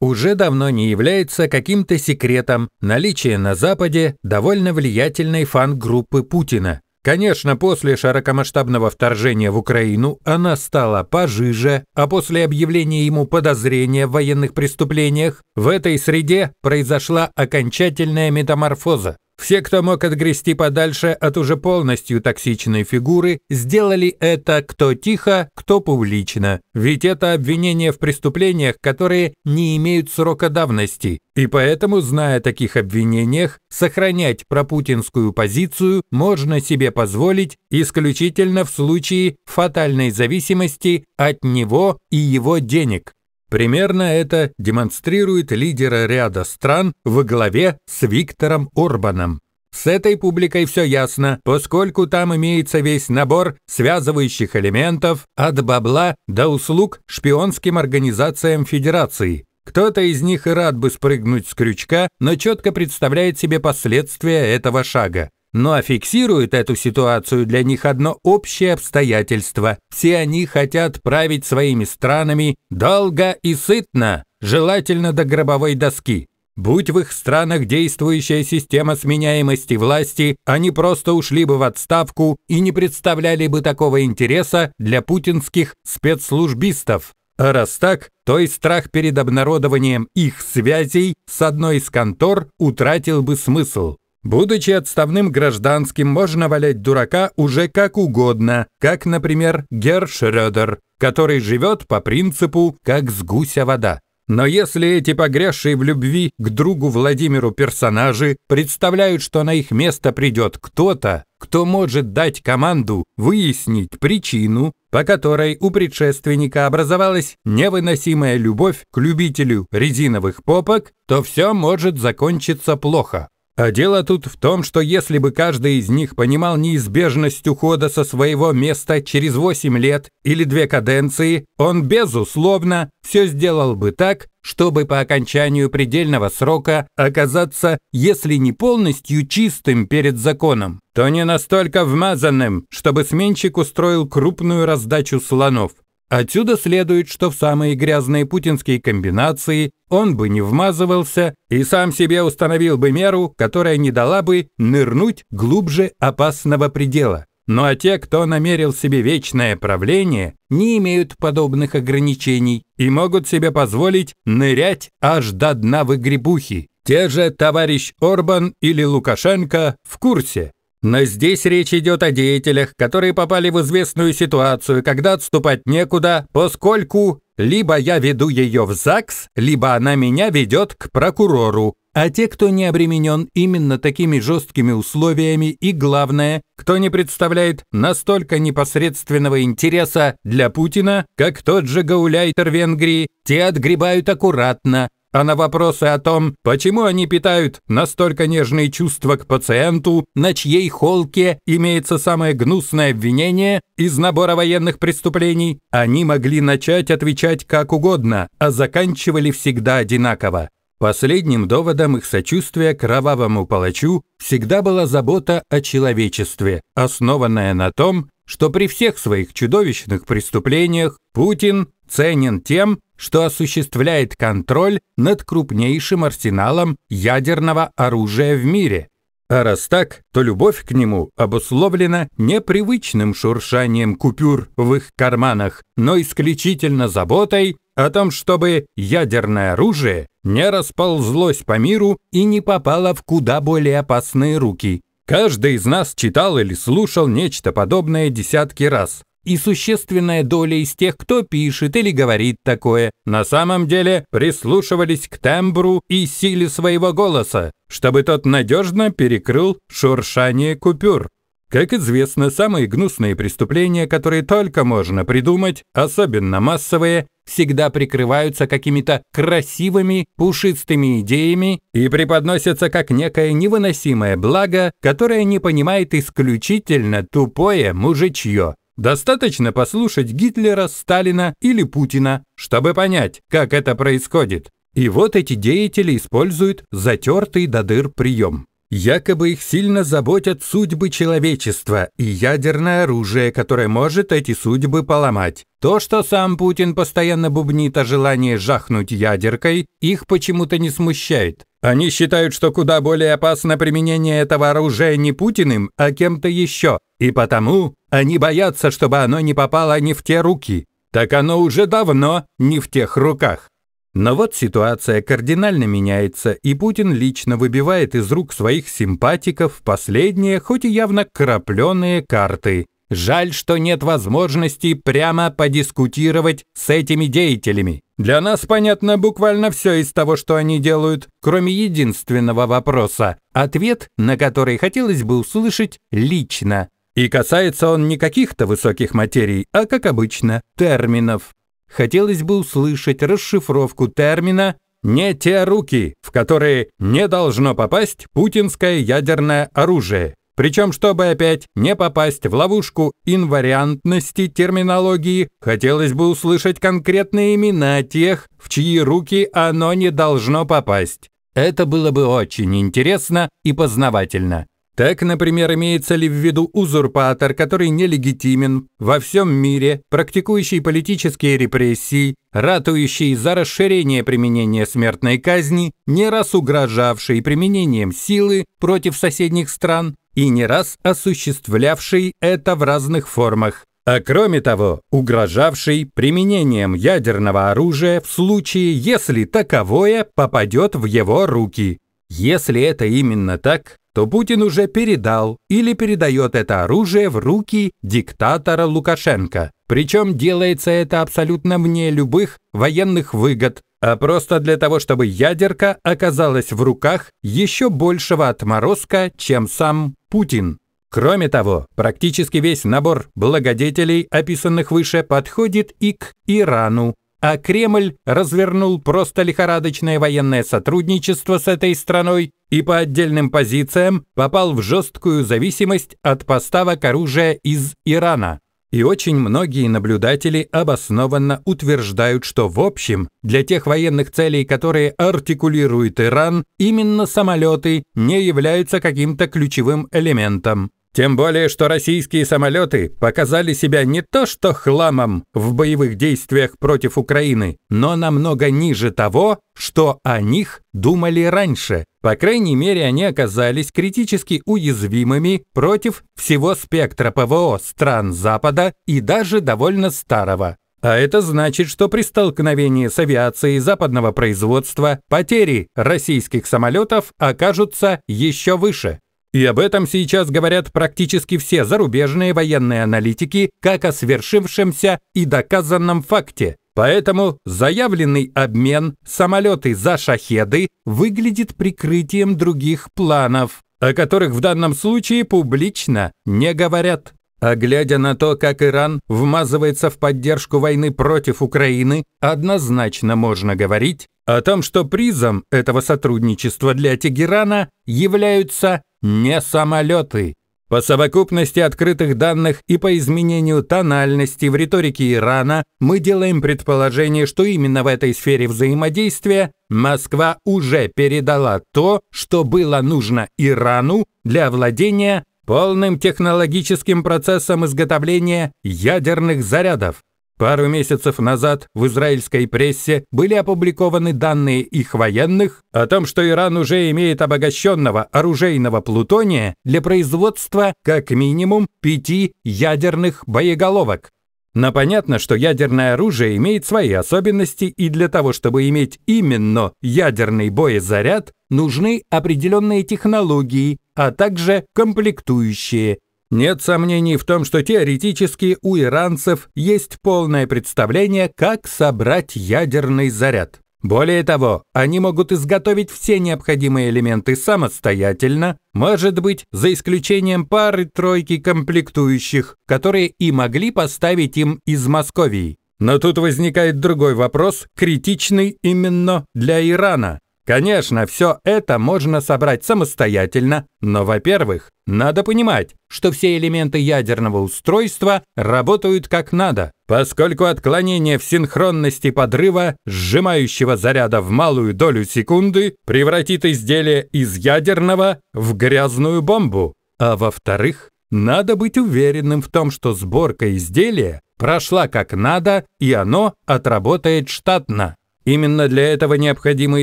уже давно не является каким-то секретом наличие на Западе довольно влиятельной фан-группы Путина. Конечно, после широкомасштабного вторжения в Украину она стала пожиже, а после объявления ему подозрения в военных преступлениях в этой среде произошла окончательная метаморфоза. Все, кто мог отгрести подальше от уже полностью токсичной фигуры, сделали это кто тихо, кто публично. Ведь это обвинения в преступлениях, которые не имеют срока давности. И поэтому, зная о таких обвинениях, сохранять пропутинскую позицию можно себе позволить исключительно в случае фатальной зависимости от него и его денег. Примерно это демонстрирует лидера ряда стран во главе с Виктором Орбаном. С этой публикой все ясно, поскольку там имеется весь набор связывающих элементов от бабла до услуг шпионским организациям Федерации. Кто-то из них и рад бы спрыгнуть с крючка, но четко представляет себе последствия этого шага. Но фиксирует эту ситуацию для них одно общее обстоятельство. Все они хотят править своими странами долго и сытно, желательно до гробовой доски. Будь в их странах действующая система сменяемости власти, они просто ушли бы в отставку и не представляли бы такого интереса для путинских спецслужбистов. А раз так, то и страх перед обнародованием их связей с одной из контор утратил бы смысл. Будучи отставным гражданским, можно валять дурака уже как угодно, как, например, Гершредер, который живет по принципу «как с гуся вода». Но если эти погрязшие в любви к другу Владимиру персонажи представляют, что на их место придет кто-то, кто может дать команду выяснить причину, по которой у предшественника образовалась невыносимая любовь к любителю резиновых попок, то все может закончиться плохо. А дело тут в том, что если бы каждый из них понимал неизбежность ухода со своего места через 8 лет или две каденции, он, безусловно, все сделал бы так, чтобы по окончанию предельного срока оказаться, если не полностью чистым перед законом, то не настолько вмазанным, чтобы сменщик устроил крупную раздачу слонов. Отсюда следует, что в самые грязные путинские комбинации он бы не вмазывался и сам себе установил бы меру, которая не дала бы нырнуть глубже опасного предела. Ну а те, кто намерил себе вечное правление, не имеют подобных ограничений и могут себе позволить нырять аж до дна выгребухи. Те же товарищ Орбан или Лукашенко в курсе, но здесь речь идет о деятелях, которые попали в известную ситуацию, когда отступать некуда, поскольку либо я веду ее в ЗАГС, либо она меня ведет к прокурору. А те, кто не обременен именно такими жесткими условиями и, главное, кто не представляет настолько непосредственного интереса для Путина, как тот же гауляйтер Венгрии, те отгребают аккуратно, а на вопросы о том, почему они питают настолько нежные чувства к пациенту, на чьей холке имеется самое гнусное обвинение из набора военных преступлений, они могли начать отвечать как угодно, а заканчивали всегда одинаково. Последним доводом их сочувствия кровавому палачу всегда была забота о человечестве, основанная на том, что при всех своих чудовищных преступлениях Путин ценен тем, что осуществляет контроль над крупнейшим арсеналом ядерного оружия в мире. А раз так, то любовь к нему обусловлена не привычным шуршанием купюр в их карманах, но исключительно заботой о том, чтобы ядерное оружие не расползлось по миру и не попало в куда более опасные руки. Каждый из нас читал или слушал нечто подобное десятки раз и существенная доля из тех, кто пишет или говорит такое, на самом деле прислушивались к тембру и силе своего голоса, чтобы тот надежно перекрыл шуршание купюр. Как известно, самые гнусные преступления, которые только можно придумать, особенно массовые, всегда прикрываются какими-то красивыми, пушистыми идеями и преподносятся как некое невыносимое благо, которое не понимает исключительно тупое мужичье. Достаточно послушать Гитлера, Сталина или Путина, чтобы понять, как это происходит. И вот эти деятели используют затертый до дыр прием. Якобы их сильно заботят судьбы человечества и ядерное оружие, которое может эти судьбы поломать. То, что сам Путин постоянно бубнит о желании жахнуть ядеркой, их почему-то не смущает. Они считают, что куда более опасно применение этого оружия не Путиным, а кем-то еще, и потому они боятся, чтобы оно не попало не в те руки. Так оно уже давно не в тех руках. Но вот ситуация кардинально меняется, и Путин лично выбивает из рук своих симпатиков последние, хоть и явно крапленые карты. Жаль, что нет возможности прямо подискутировать с этими деятелями. Для нас понятно буквально все из того, что они делают, кроме единственного вопроса, ответ на который хотелось бы услышать лично и касается он не каких-то высоких материй, а, как обычно, терминов. Хотелось бы услышать расшифровку термина «не те руки», в которые не должно попасть путинское ядерное оружие. Причем, чтобы опять не попасть в ловушку инвариантности терминологии, хотелось бы услышать конкретные имена тех, в чьи руки оно не должно попасть. Это было бы очень интересно и познавательно. Так, например, имеется ли в виду узурпатор, который нелегитимен во всем мире, практикующий политические репрессии, ратующий за расширение применения смертной казни, не раз угрожавший применением силы против соседних стран и не раз осуществлявший это в разных формах, а кроме того, угрожавший применением ядерного оружия в случае, если таковое попадет в его руки. Если это именно так, что Путин уже передал или передает это оружие в руки диктатора Лукашенко. Причем делается это абсолютно вне любых военных выгод, а просто для того, чтобы ядерка оказалась в руках еще большего отморозка, чем сам Путин. Кроме того, практически весь набор благодетелей, описанных выше, подходит и к Ирану, а Кремль развернул просто лихорадочное военное сотрудничество с этой страной и по отдельным позициям попал в жесткую зависимость от поставок оружия из Ирана. И очень многие наблюдатели обоснованно утверждают, что в общем для тех военных целей, которые артикулирует Иран, именно самолеты не являются каким-то ключевым элементом. Тем более, что российские самолеты показали себя не то что хламом в боевых действиях против Украины, но намного ниже того, что о них думали раньше. По крайней мере, они оказались критически уязвимыми против всего спектра ПВО стран Запада и даже довольно старого. А это значит, что при столкновении с авиацией западного производства потери российских самолетов окажутся еще выше. И об этом сейчас говорят практически все зарубежные военные аналитики, как о свершившемся и доказанном факте. Поэтому заявленный обмен самолеты за шахеды выглядит прикрытием других планов, о которых в данном случае публично не говорят. А глядя на то, как Иран вмазывается в поддержку войны против Украины, однозначно можно говорить, о том, что призом этого сотрудничества для Тегерана являются не самолеты. По совокупности открытых данных и по изменению тональности в риторике Ирана мы делаем предположение, что именно в этой сфере взаимодействия Москва уже передала то, что было нужно Ирану для владения полным технологическим процессом изготовления ядерных зарядов. Пару месяцев назад в израильской прессе были опубликованы данные их военных о том, что Иран уже имеет обогащенного оружейного плутония для производства как минимум пяти ядерных боеголовок. Но понятно, что ядерное оружие имеет свои особенности, и для того, чтобы иметь именно ядерный боезаряд, нужны определенные технологии, а также комплектующие, нет сомнений в том, что теоретически у иранцев есть полное представление, как собрать ядерный заряд. Более того, они могут изготовить все необходимые элементы самостоятельно, может быть, за исключением пары-тройки комплектующих, которые и могли поставить им из Московии. Но тут возникает другой вопрос, критичный именно для Ирана. Конечно, все это можно собрать самостоятельно, но, во-первых, надо понимать, что все элементы ядерного устройства работают как надо, поскольку отклонение в синхронности подрыва сжимающего заряда в малую долю секунды превратит изделие из ядерного в грязную бомбу. А во-вторых, надо быть уверенным в том, что сборка изделия прошла как надо и оно отработает штатно. Именно для этого необходимо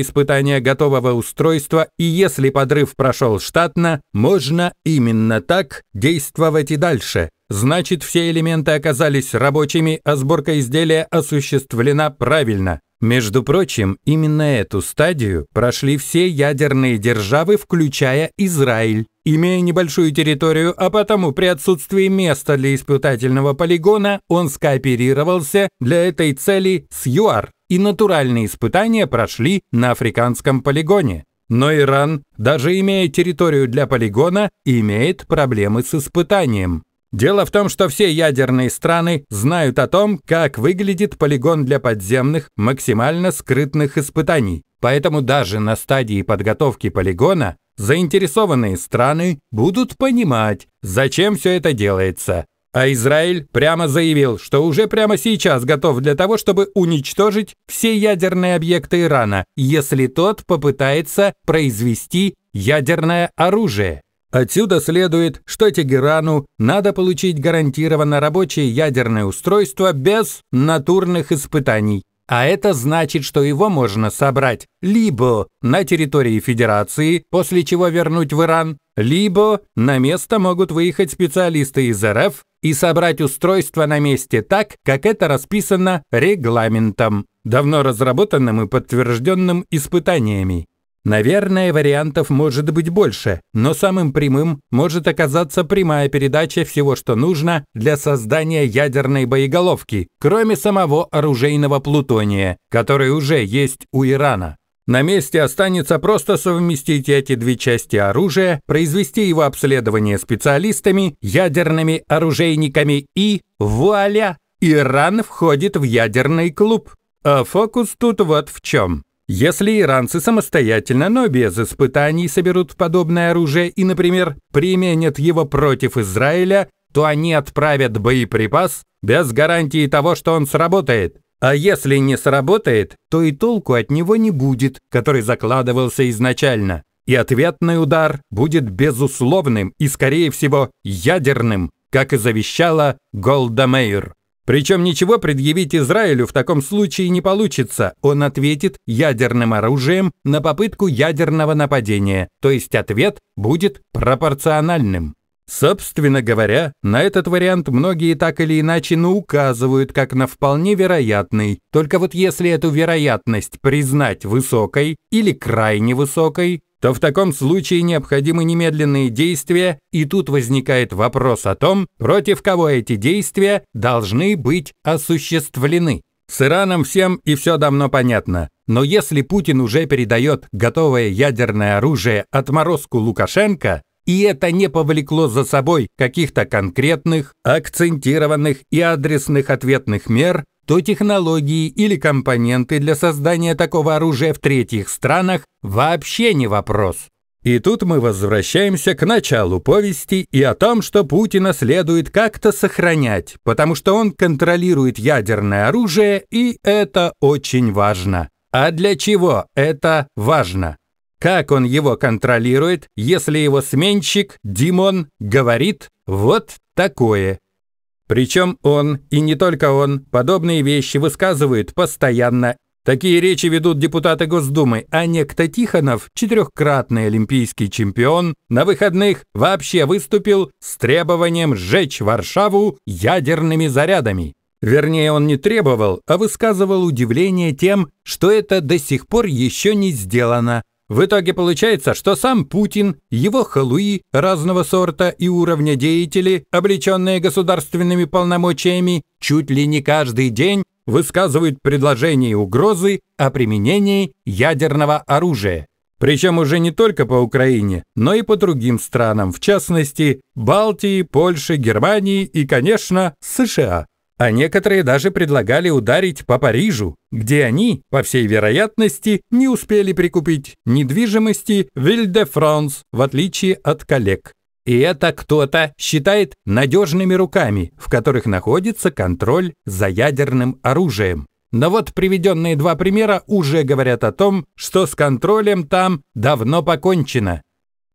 испытание готового устройства, и если подрыв прошел штатно, можно именно так действовать и дальше. Значит, все элементы оказались рабочими, а сборка изделия осуществлена правильно. Между прочим, именно эту стадию прошли все ядерные державы, включая Израиль. Имея небольшую территорию, а потому при отсутствии места для испытательного полигона, он скооперировался для этой цели с ЮАР и натуральные испытания прошли на африканском полигоне. Но Иран, даже имея территорию для полигона, имеет проблемы с испытанием. Дело в том, что все ядерные страны знают о том, как выглядит полигон для подземных, максимально скрытных испытаний. Поэтому даже на стадии подготовки полигона заинтересованные страны будут понимать, зачем все это делается. А Израиль прямо заявил, что уже прямо сейчас готов для того, чтобы уничтожить все ядерные объекты Ирана, если тот попытается произвести ядерное оружие. Отсюда следует, что Тегерану надо получить гарантированно рабочее ядерное устройство без натурных испытаний. А это значит, что его можно собрать либо на территории Федерации, после чего вернуть в Иран, либо на место могут выехать специалисты из РФ и собрать устройство на месте так, как это расписано регламентом, давно разработанным и подтвержденным испытаниями. Наверное, вариантов может быть больше, но самым прямым может оказаться прямая передача всего, что нужно для создания ядерной боеголовки, кроме самого оружейного плутония, который уже есть у Ирана. На месте останется просто совместить эти две части оружия, произвести его обследование специалистами, ядерными оружейниками и вуаля! Иран входит в ядерный клуб. А фокус тут вот в чем. Если иранцы самостоятельно, но без испытаний соберут подобное оружие и, например, применят его против Израиля, то они отправят боеприпас без гарантии того, что он сработает. А если не сработает, то и толку от него не будет, который закладывался изначально. И ответный удар будет безусловным и, скорее всего, ядерным, как и завещала Голда Мейер. Причем ничего предъявить Израилю в таком случае не получится. Он ответит ядерным оружием на попытку ядерного нападения, то есть ответ будет пропорциональным. Собственно говоря, на этот вариант многие так или иначе ну, указывают как на вполне вероятный. Только вот если эту вероятность признать высокой или крайне высокой, то в таком случае необходимы немедленные действия, и тут возникает вопрос о том, против кого эти действия должны быть осуществлены. С Ираном всем и все давно понятно. Но если Путин уже передает готовое ядерное оружие отморозку Лукашенко, и это не повлекло за собой каких-то конкретных, акцентированных и адресных ответных мер, то технологии или компоненты для создания такого оружия в третьих странах вообще не вопрос. И тут мы возвращаемся к началу повести и о том, что Путина следует как-то сохранять, потому что он контролирует ядерное оружие, и это очень важно. А для чего это важно? Как он его контролирует, если его сменщик Димон говорит вот такое причем он, и не только он, подобные вещи высказывают постоянно. Такие речи ведут депутаты Госдумы, а некто Тихонов, четырехкратный олимпийский чемпион, на выходных вообще выступил с требованием сжечь Варшаву ядерными зарядами. Вернее, он не требовал, а высказывал удивление тем, что это до сих пор еще не сделано. В итоге получается, что сам Путин, его халуи разного сорта и уровня деятели, облеченные государственными полномочиями, чуть ли не каждый день высказывают предложения и угрозы о применении ядерного оружия. Причем уже не только по Украине, но и по другим странам, в частности, Балтии, Польше, Германии и, конечно, США а некоторые даже предлагали ударить по Парижу, где они, по всей вероятности, не успели прикупить недвижимости Виль-де-Франс, в отличие от коллег. И это кто-то считает надежными руками, в которых находится контроль за ядерным оружием. Но вот приведенные два примера уже говорят о том, что с контролем там давно покончено.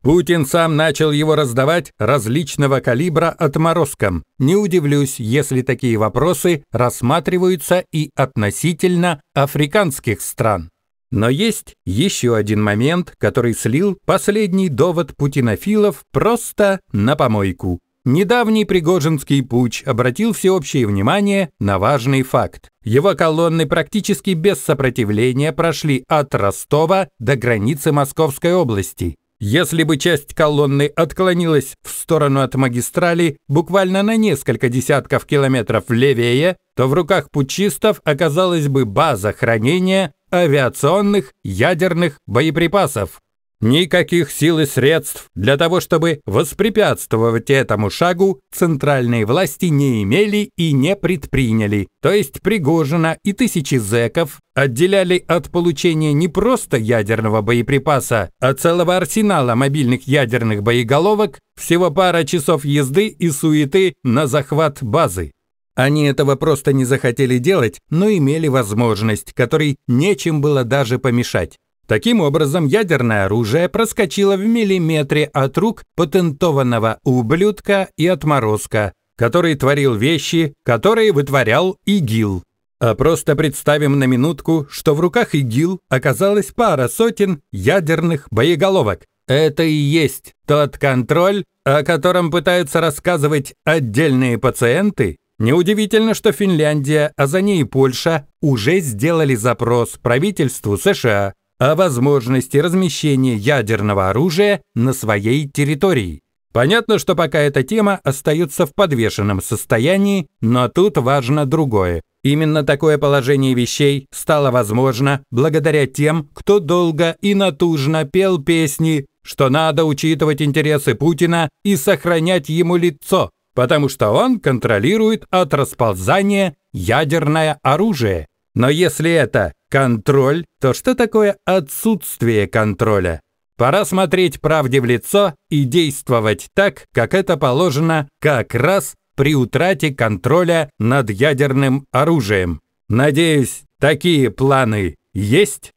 Путин сам начал его раздавать различного калибра отморозкам. Не удивлюсь, если такие вопросы рассматриваются и относительно африканских стран. Но есть еще один момент, который слил последний довод путинофилов просто на помойку. Недавний Пригожинский путь обратил всеобщее внимание на важный факт. Его колонны практически без сопротивления прошли от Ростова до границы Московской области. Если бы часть колонны отклонилась в сторону от магистрали буквально на несколько десятков километров левее, то в руках пучистов оказалась бы база хранения авиационных ядерных боеприпасов. Никаких сил и средств для того, чтобы воспрепятствовать этому шагу, центральные власти не имели и не предприняли. То есть Пригожина и тысячи зэков отделяли от получения не просто ядерного боеприпаса, а целого арсенала мобильных ядерных боеголовок, всего пара часов езды и суеты на захват базы. Они этого просто не захотели делать, но имели возможность, которой нечем было даже помешать. Таким образом, ядерное оружие проскочило в миллиметре от рук патентованного ублюдка и отморозка, который творил вещи, которые вытворял ИГИЛ. А просто представим на минутку, что в руках ИГИЛ оказалась пара сотен ядерных боеголовок. Это и есть тот контроль, о котором пытаются рассказывать отдельные пациенты? Неудивительно, что Финляндия, а за ней и Польша уже сделали запрос правительству США о возможности размещения ядерного оружия на своей территории. Понятно, что пока эта тема остается в подвешенном состоянии, но тут важно другое. Именно такое положение вещей стало возможно благодаря тем, кто долго и натужно пел песни, что надо учитывать интересы Путина и сохранять ему лицо, потому что он контролирует от расползания ядерное оружие. Но если это контроль, то что такое отсутствие контроля? Пора смотреть правде в лицо и действовать так, как это положено как раз при утрате контроля над ядерным оружием. Надеюсь, такие планы есть?